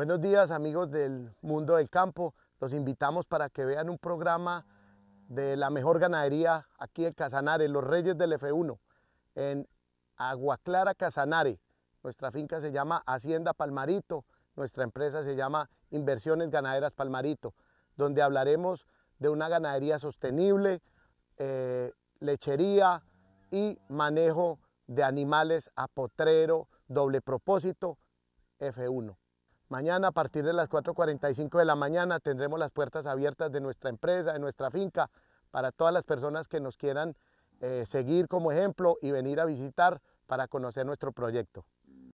Buenos días amigos del mundo del campo. Los invitamos para que vean un programa de la mejor ganadería aquí en Casanare, Los Reyes del F1, en Aguaclara, Casanare. Nuestra finca se llama Hacienda Palmarito, nuestra empresa se llama Inversiones Ganaderas Palmarito, donde hablaremos de una ganadería sostenible, eh, lechería y manejo de animales a potrero, doble propósito, F1. Mañana a partir de las 4.45 de la mañana tendremos las puertas abiertas de nuestra empresa, de nuestra finca, para todas las personas que nos quieran eh, seguir como ejemplo y venir a visitar para conocer nuestro proyecto.